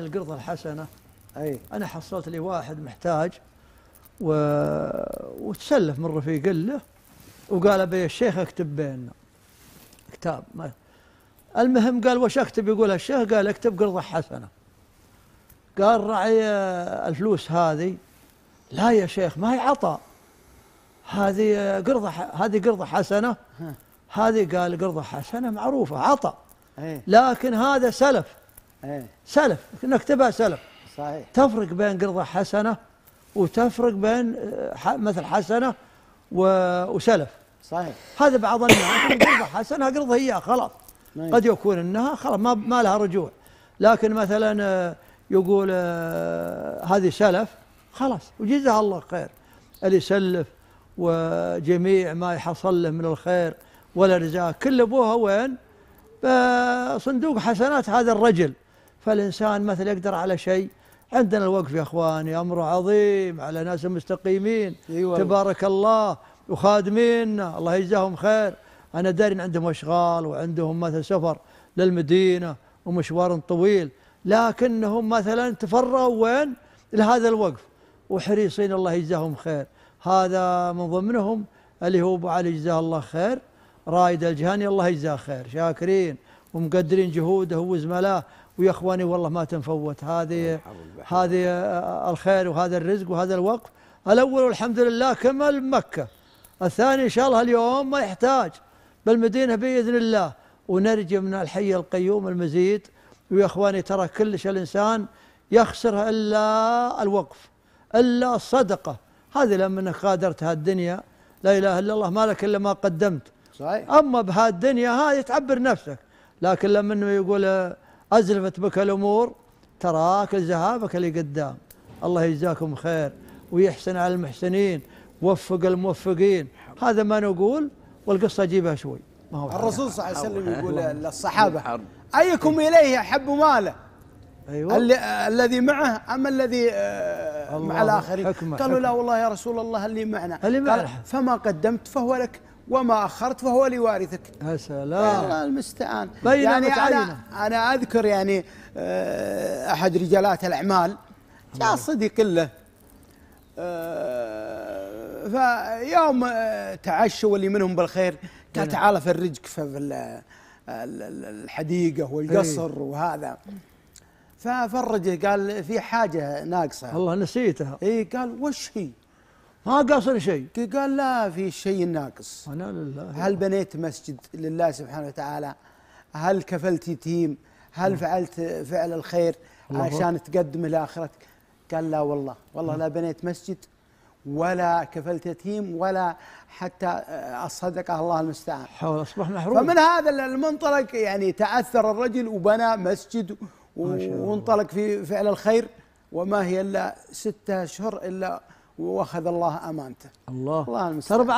القرضة الحسنة اي أنا حصلت لي واحد محتاج و... وتسلف من رفيق له وقال أبي الشيخ اكتب بيننا كتاب ما... المهم قال وش اكتب يقول الشيخ قال اكتب قرضة حسنة قال راعي الفلوس هذه لا يا شيخ ما هي عطاء هذه قرضة ح... هذه قرضة حسنة هذه قال قرضة حسنة معروفة عطاء لكن هذا سلف إيه. سلف نكتبها سلف صحيح تفرق بين قرضة حسنة وتفرق بين آه، مثل حسنة وسلف صحيح هذا بعض الناس قرضة حسنة قرضة هي خلاص نعم. قد يكون انها خلاص ما ما لها رجوع لكن مثلا آه، يقول آه، هذه سلف خلاص وجزاه الله خير اللي يسلف وجميع ما يحصل له من الخير والارزاق كل ابوها وين؟ صندوق حسنات هذا الرجل فالإنسان مثل يقدر على شيء عندنا الوقف يا إخواني أمر عظيم على ناس مستقيمين أيوة تبارك الله وخادمين الله يجزاهم خير أنا داري إن عندهم أشغال وعندهم مثلا سفر للمدينة ومشوار طويل لكنهم مثلا تفرغوا وين لهذا الوقف وحريصين الله يجزاهم خير هذا من ضمنهم اللي هو ابو علي جزاه الله خير رايد الجهاني الله يجزاه خير شاكرين ومقدرين جهوده وزملاه ويا اخواني والله ما تنفوت هذه هذه آه، آه، الخير وهذا الرزق وهذا الوقف الاول والحمد لله كمل مكه الثاني ان شاء الله اليوم ما يحتاج بالمدينه باذن الله ونرجو من الحي القيوم المزيد ويا اخواني ترى كلش الانسان يخسر الا الوقف الا الصدقه هذه لما انك غادرت هالدنيا لا اله الا الله ما لك الا ما قدمت صحيح اما بهالدنيا هذه تعبر نفسك لكن لما انه يقول ازلفت بك الامور تراك ذهابك لقدام الله يجزاكم خير ويحسن على المحسنين وفق الموفقين هذا ما نقول والقصه جيبها شوي ما هو الرسول صلى الله عليه وسلم يقول للصحابه ايكم اليه احب ماله ايوه الذي معه ام الذي آه، مع الاخرين قالوا لا والله يا رسول الله اللي معنا اللي معنا فما قدمت فهو لك وما أخرت فهو لوارثك يا سلام الله المستعان يعني أنا, أنا أذكر يعني آه، أحد رجالات الأعمال جاء صديق له آه، فيوم آه، تعشوا اللي منهم بالخير قال تعال أفرجك في الحديقة والقصر إيه. وهذا ففرجه قال في حاجة ناقصة الله نسيتها إي قال وش هي؟ ما قصر شيء قال لا في شيء ناقص انا لله هل بنيت مسجد لله سبحانه وتعالى هل كفلت يتيم هل نعم. فعلت فعل الخير عشان تقدم لاخرتك قال لا والله والله نعم. لا بنيت مسجد ولا كفلت يتيم ولا حتى الصدقه الله المستعان حول اصبح محروم فمن هذا المنطلق يعني تعثر الرجل وبنى مسجد وانطلق في فعل الخير وما هي الا ستة اشهر الا واخذ الله امانته الله الله المستعان